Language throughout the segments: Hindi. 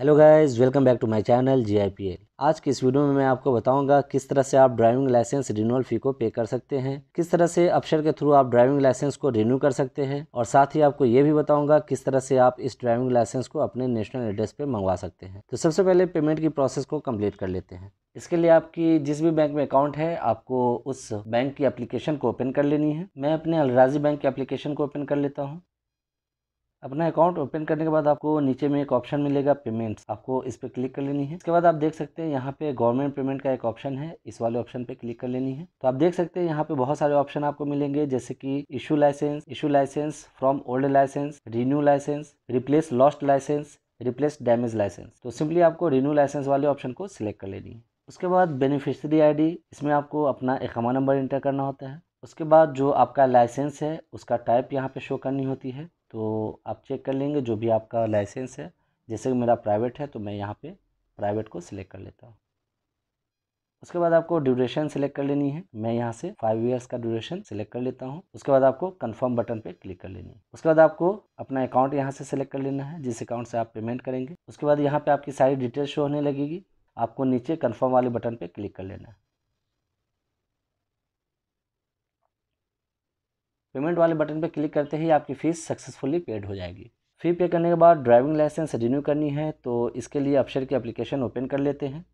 hello guys welcome back to my channel जी आज की इस वीडियो में मैं आपको बताऊंगा किस तरह से आप ड्राइविंग लाइसेंस रिन्यूअल फ़ी को पे कर सकते हैं किस तरह से अप्सर के थ्रू आप ड्राइविंग लाइसेंस को रिन्यू कर सकते हैं और साथ ही आपको ये भी बताऊंगा किस तरह से आप इस ड्राइविंग लाइसेंस को अपने नेशनल एड्रेस पर मंगवा सकते हैं तो सबसे पहले पेमेंट की प्रोसेस को कम्प्लीट कर लेते हैं इसके लिए आपकी जिस भी बैंक में अकाउंट है आपको उस बैंक की एप्लीकेशन को ओपन कर लेनी है मैं अपने अलराजी बैंक की एप्लीकेशन को ओपन कर लेता हूँ अपना अकाउंट ओपन करने के बाद आपको नीचे में एक ऑप्शन मिलेगा पेमेंट्स आपको इस पर क्लिक कर लेनी है इसके बाद आप देख सकते हैं यहाँ पे गवर्नमेंट पेमेंट का एक ऑप्शन है इस वाले ऑप्शन पे क्लिक कर लेनी है तो आप देख सकते हैं यहाँ पे बहुत सारे ऑप्शन आपको मिलेंगे जैसे कि issue licence issue licence from old licence renew licence replace lost licence replace damage licence तो सिंपली आपको रिन्यू लाइसेंस वाले ऑप्शन को सिलेक्ट कर लेनी है उसके बाद बेनिफिशरी आई इसमें आपको अपना एकमा नंबर इंटर करना होता है उसके बाद जो आपका लाइसेंस है उसका टाइप यहाँ पे शो करनी होती है तो आप चेक कर लेंगे जो भी आपका लाइसेंस है जैसे कि मेरा प्राइवेट है तो मैं यहाँ पे प्राइवेट को सिलेक्ट कर लेता हूँ उसके बाद आपको ड्यूरेशन सिलेक्ट कर लेनी है मैं यहाँ से फाइव ईयर्स का ड्यूरेशन सिलेक्ट कर लेता हूँ उसके बाद आपको कंफर्म बटन पे क्लिक कर लेनी है उसके बाद आपको अपना अकाउंट यहाँ से सिलेक्ट कर लेना है जिस अकाउंट से आप पेमेंट करेंगे उसके बाद यहाँ पे आपकी सारी डिटेल शो होने लगेगी आपको नीचे कन्फर्म वाले बटन पर क्लिक कर लेना है पेमेंट वाले बटन पर क्लिक करते ही आपकी फ़ीस सक्सेसफुली पेड हो जाएगी फ़ी पे करने के बाद ड्राइविंग लाइसेंस रिन्यू करनी है तो इसके लिए अफसर की अप्लीकेशन ओपन कर लेते हैं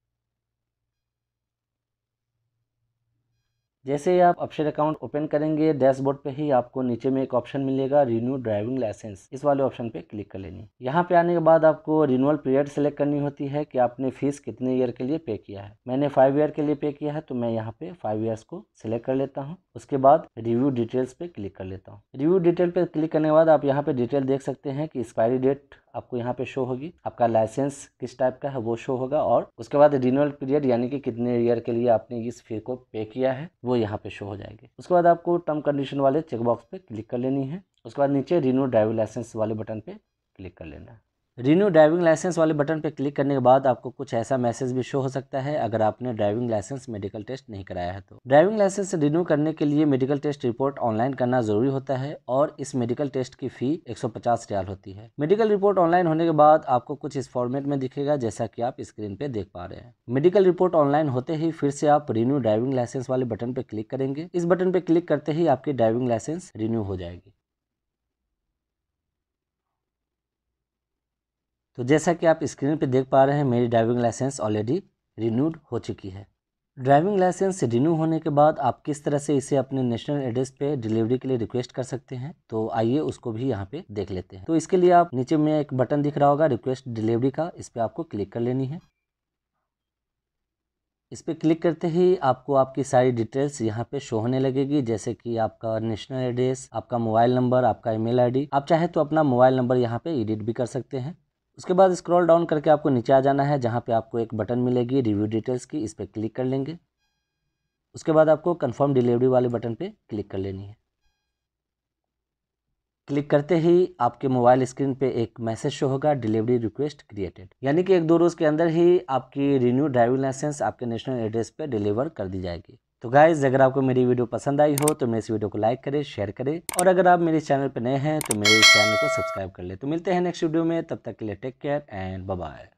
जैसे ही आप अक्षर अकाउंट ओपन करेंगे डैशबोर्ड पे ही आपको नीचे में एक ऑप्शन मिलेगा रिन्यू ड्राइविंग लाइसेंस इस वाले ऑप्शन पे क्लिक कर लेनी यहाँ पे आने के बाद आपको रिन्यूअल पीरियड सेलेक्ट करनी होती है कि आपने फीस कितने ईयर के लिए पे किया है मैंने फाइव ईयर के लिए पे किया है तो मैं यहाँ पे फाइव ईयर्स को सिलेक्ट कर लेता हूँ उसके बाद रिव्यू डिटेल्स पे क्लिक कर लेता हूँ रिव्यू डिटेल पे क्लिक करने के बाद आप यहाँ पे डिटेल देख सकते हैं कि एक्सपायरी डेट आपको यहाँ पे शो होगी आपका लाइसेंस किस टाइप का है वो शो होगा और उसके बाद रिन्यूअल पीरियड यानी कि कितने ईयर के लिए आपने इस फी को पे किया है वो यहाँ पे शो हो जाएगी उसके बाद आपको टर्म कंडीशन वाले चेकबॉक्स पे क्लिक कर लेनी है उसके बाद नीचे रिन्यू ड्राइविंग लाइसेंस वाले बटन पे क्लिक कर लेना है रिन्यू ड्राइविंग लाइसेंस वाले बटन पर क्लिक करने के बाद आपको कुछ ऐसा मैसेज भी शो हो सकता है अगर आपने ड्राइविंग लाइसेंस मेडिकल टेस्ट नहीं कराया है तो ड्राइविंग लाइसेंस रिन्यू करने के लिए मेडिकल टेस्ट रिपोर्ट ऑनलाइन करना जरूरी होता है और इस मेडिकल टेस्ट की फी एक रियाल होती है मेडिकल रिपोर्ट ऑनलाइन होने के बाद आपको कुछ इस फॉर्मेट में दिखेगा जैसा की आप स्क्रीन पे देख पा रहे हैं मेडिकल रिपोर्ट ऑनलाइन होते ही फिर से आप रिन्यू ड्राइविंग लाइसेंस वाले बटन पर क्लिक करेंगे इस बटन पर क्लिक करते ही आपकी ड्राइविंग लाइसेंस रिन्यू हो जाएगी तो जैसा कि आप स्क्रीन पर देख पा रहे हैं मेरी ड्राइविंग लाइसेंस ऑलरेडी रिन्यूड हो चुकी है ड्राइविंग लाइसेंस रिन्यू होने के बाद आप किस तरह से इसे अपने नेशनल एड्रेस पे डिलीवरी के लिए रिक्वेस्ट कर सकते हैं तो आइए उसको भी यहाँ पे देख लेते हैं तो इसके लिए आप नीचे में एक बटन दिख रहा होगा रिक्वेस्ट डिलीवरी का इस पर आपको क्लिक कर लेनी है इस पर क्लिक करते ही आपको आपकी सारी डिटेल्स यहाँ पे शो होने लगेगी जैसे कि आपका नेशनल एड्रेस आपका मोबाइल नंबर आपका ईमेल आईडी आप चाहे तो अपना मोबाइल नंबर यहाँ पे एडिट भी कर सकते हैं उसके बाद स्क्रॉल डाउन करके आपको नीचे आ जाना है जहाँ पे आपको एक बटन मिलेगी रिव्यू डिटेल्स की इस पर क्लिक कर लेंगे उसके बाद आपको कंफर्म डिलीवरी वाले बटन पे क्लिक कर लेनी है क्लिक करते ही आपके मोबाइल स्क्रीन पे एक मैसेज शो होगा डिलीवरी रिक्वेस्ट क्रिएटेड यानी कि एक दो रोज़ के अंदर ही आपकी रिन्यू ड्राइविंग लाइसेंस आपके नेशनल एड्रेस पर डिलीवर कर दी जाएगी तो गाइज अगर आपको मेरी वीडियो पसंद आई हो तो मेरे इस वीडियो को लाइक करें शेयर करें और अगर आप मेरे चैनल पर नए हैं तो मेरे इस चैनल को सब्सक्राइब कर ले तो मिलते हैं नेक्स्ट वीडियो में तब तक के लिए टेक केयर एंड बाय